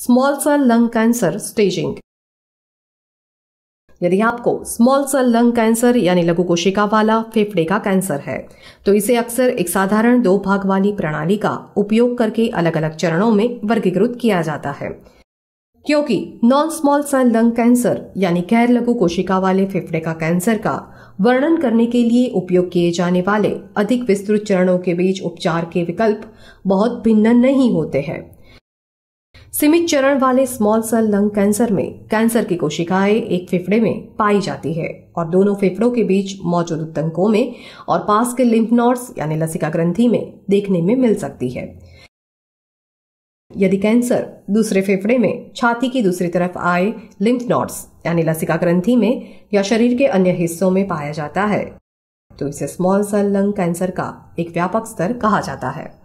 small cell lung cancer staging यदि आपको small cell lung cancer यानी लघु कोशिका वाला फेफड़े का कैंसर है तो इसे अक्सर एक साधारण दो भाग वाली प्रणाली का उपयोग करके अलग अलग चरणों में वर्गीकृत किया जाता है क्योंकि non small cell lung cancer यानी गैर लघु कोशिका वाले फेफड़े का कैंसर का वर्णन करने के लिए उपयोग किए जाने वाले अधिक विस्तृत चरणों के बीच उपचार के विकल्प बहुत भिन्न नहीं होते हैं सीमित चरण वाले स्मॉल सेल लंग कैंसर में कैंसर की कोशिकाएं एक फेफड़े में पाई जाती है और दोनों फेफड़ों के बीच मौजूद उत्तंकों में और पास के लिम्फ नोड्स यानी लसिका ग्रंथि में देखने में मिल सकती है यदि कैंसर दूसरे फेफड़े में छाती की दूसरी तरफ आए लिम्फ नोड्स यानी लसिका ग्रंथि में या शरीर के अन्य हिस्सों में पाया जाता है तो इसे स्मॉल सेल लंग कैंसर का एक व्यापक स्तर कहा जाता है